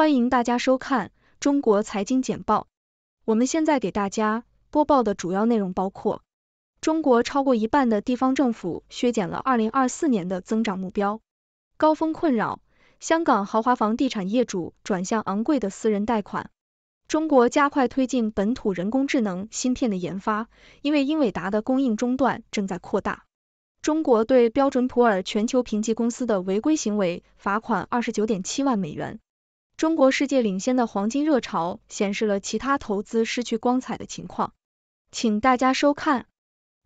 欢迎大家收看《中国财经简报》。我们现在给大家播报的主要内容包括：中国超过一半的地方政府削减了二零二四年的增长目标；高峰困扰香港豪华房地产业主转向昂贵的私人贷款；中国加快推进本土人工智能芯片的研发，因为英伟达的供应中断正在扩大；中国对标准普尔全球评级公司的违规行为罚款二十九点七万美元。中国世界领先的黄金热潮显示了其他投资失去光彩的情况，请大家收看。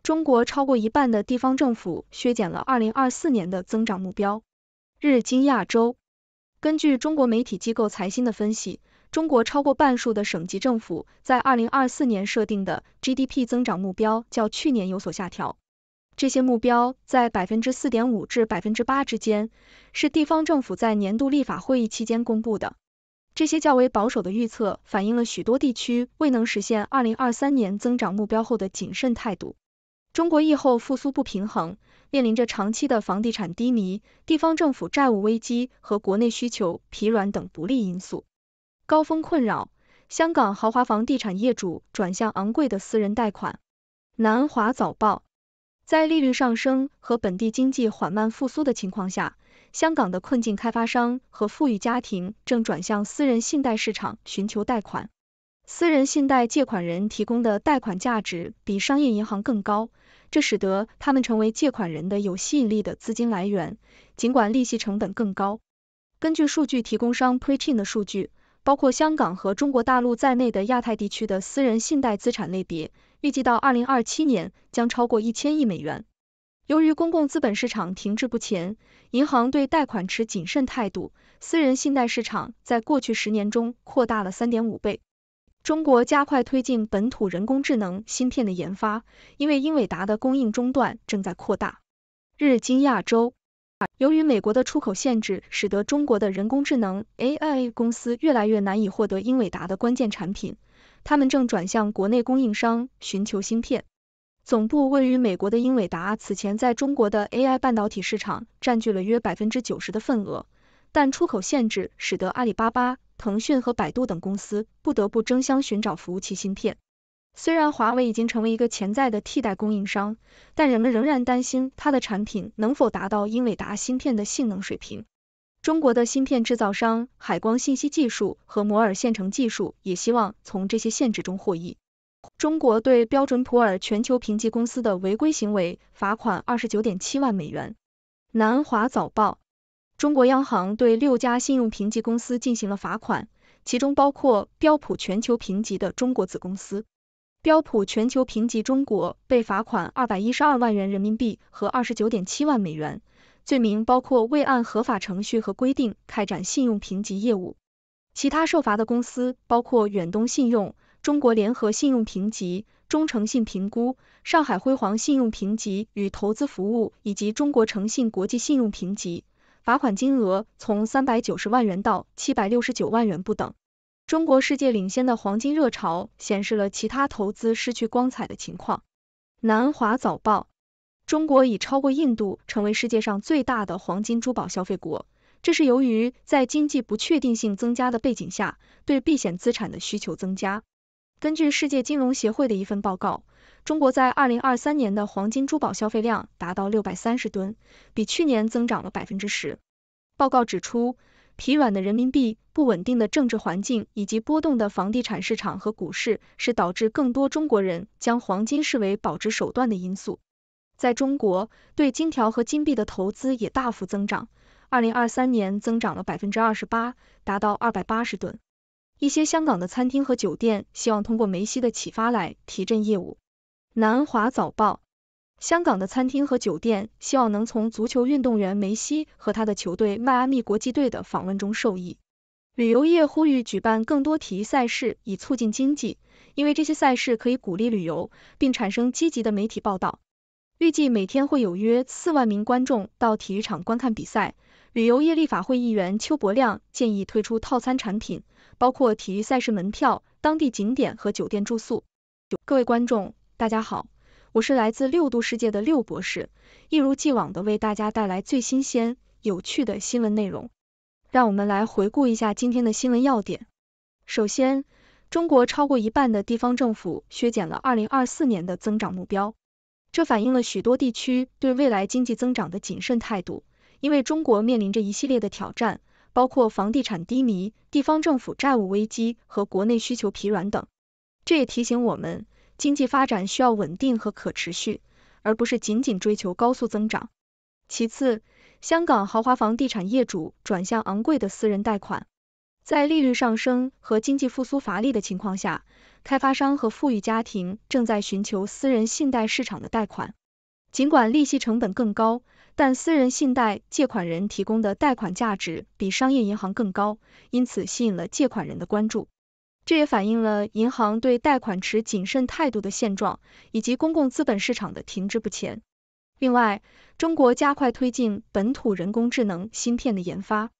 中国超过一半的地方政府削减了二零二四年的增长目标。日经亚洲根据中国媒体机构财新的分析，中国超过半数的省级政府在二零二四年设定的 GDP 增长目标较去年有所下调。这些目标在百分之四点五至百分之八之间，是地方政府在年度立法会议期间公布的。这些较为保守的预测，反映了许多地区未能实现二零二三年增长目标后的谨慎态度。中国疫后复苏不平衡，面临着长期的房地产低迷、地方政府债务危机和国内需求疲软等不利因素。高峰困扰，香港豪华房地产业主转向昂贵的私人贷款。南华早报，在利率上升和本地经济缓慢复苏的情况下。香港的困境开发商和富裕家庭正转向私人信贷市场寻求贷款。私人信贷借款人提供的贷款价值比商业银行更高，这使得他们成为借款人的有吸引力的资金来源，尽管利息成本更高。根据数据提供商 p r e c h i n 的数据，包括香港和中国大陆在内的亚太地区的私人信贷资产类别，预计到2027年将超过1000亿美元。由于公共资本市场停滞不前，银行对贷款持谨慎态度，私人信贷市场在过去十年中扩大了三点五倍。中国加快推进本土人工智能芯片的研发，因为英伟达的供应中断正在扩大。日经亚洲，由于美国的出口限制，使得中国的人工智能 AI 公司越来越难以获得英伟达的关键产品，他们正转向国内供应商寻求芯片。总部位于美国的英伟达此前在中国的 AI 半导体市场占据了约百分之九十的份额，但出口限制使得阿里巴巴、腾讯和百度等公司不得不争相寻找服务器芯片。虽然华为已经成为一个潜在的替代供应商，但人们仍然担心它的产品能否达到英伟达芯片的性能水平。中国的芯片制造商海光信息技术和摩尔线程技术也希望从这些限制中获益。中国对标准普尔全球评级公司的违规行为罚款二十九点七万美元。南华早报：中国央行对六家信用评级公司进行了罚款，其中包括标普全球评级的中国子公司标普全球评级中国被罚款二百一十二万元人民币和二十九点七万美元，罪名包括未按合法程序和规定开展信用评级业务。其他受罚的公司包括远东信用。中国联合信用评级、中诚信评估、上海辉煌信用评级与投资服务以及中国诚信国际信用评级，罚款金额从三百九十万元到七百六十九万元不等。中国世界领先的黄金热潮显示了其他投资失去光彩的情况。南华早报：中国已超过印度成为世界上最大的黄金珠宝消费国，这是由于在经济不确定性增加的背景下，对避险资产的需求增加。根据世界金融协会的一份报告，中国在二零二三年的黄金珠宝消费量达到六百三十吨，比去年增长了百分之十。报告指出，疲软的人民币、不稳定的政治环境以及波动的房地产市场和股市是导致更多中国人将黄金视为保值手段的因素。在中国，对金条和金币的投资也大幅增长，二零二三年增长了百分之二十八，达到二百八十吨。一些香港的餐厅和酒店希望通过梅西的启发来提振业务。南华早报：香港的餐厅和酒店希望能从足球运动员梅西和他的球队迈阿密国际队的访问中受益。旅游业呼吁举办更多体育赛事以促进经济，因为这些赛事可以鼓励旅游并产生积极的媒体报道。预计每天会有约四万名观众到体育场观看比赛。旅游业立法会议员邱伯亮建议推出套餐产品，包括体育赛事门票、当地景点和酒店住宿。各位观众，大家好，我是来自六度世界的六博士，一如既往的为大家带来最新鲜、有趣的新闻内容。让我们来回顾一下今天的新闻要点。首先，中国超过一半的地方政府削减了二零二四年的增长目标，这反映了许多地区对未来经济增长的谨慎态度。因为中国面临着一系列的挑战，包括房地产低迷、地方政府债务危机和国内需求疲软等。这也提醒我们，经济发展需要稳定和可持续，而不是仅仅追求高速增长。其次，香港豪华房地产业主转向昂贵的私人贷款，在利率上升和经济复苏乏力的情况下，开发商和富裕家庭正在寻求私人信贷市场的贷款。尽管利息成本更高，但私人信贷借款人提供的贷款价值比商业银行更高，因此吸引了借款人的关注。这也反映了银行对贷款持谨慎态度的现状，以及公共资本市场的停滞不前。另外，中国加快推进本土人工智能芯片的研发。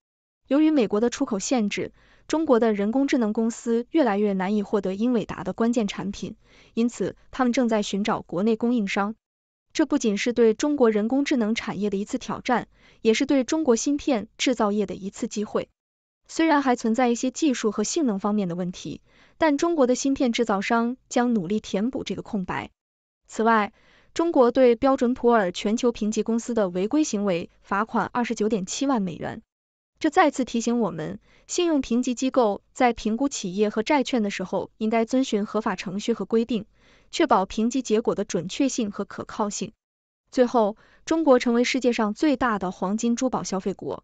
由于美国的出口限制，中国的人工智能公司越来越难以获得英伟达的关键产品，因此他们正在寻找国内供应商。这不仅是对中国人工智能产业的一次挑战，也是对中国芯片制造业的一次机会。虽然还存在一些技术和性能方面的问题，但中国的芯片制造商将努力填补这个空白。此外，中国对标准普尔全球评级公司的违规行为罚款二十九点七万美元，这再次提醒我们，信用评级机构在评估企业和债券的时候应该遵循合法程序和规定。确保评级结果的准确性和可靠性。最后，中国成为世界上最大的黄金珠宝消费国。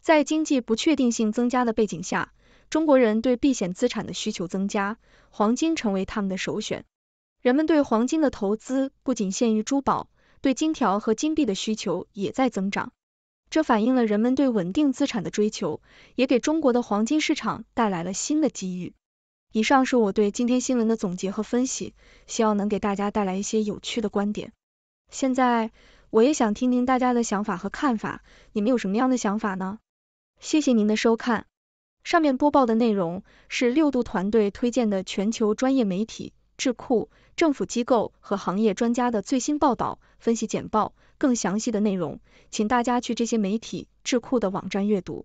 在经济不确定性增加的背景下，中国人对避险资产的需求增加，黄金成为他们的首选。人们对黄金的投资不仅限于珠宝，对金条和金币的需求也在增长。这反映了人们对稳定资产的追求，也给中国的黄金市场带来了新的机遇。以上是我对今天新闻的总结和分析，希望能给大家带来一些有趣的观点。现在我也想听听大家的想法和看法，你们有什么样的想法呢？谢谢您的收看。上面播报的内容是六度团队推荐的全球专业媒体、智库、政府机构和行业专家的最新报道、分析简报。更详细的内容，请大家去这些媒体、智库的网站阅读。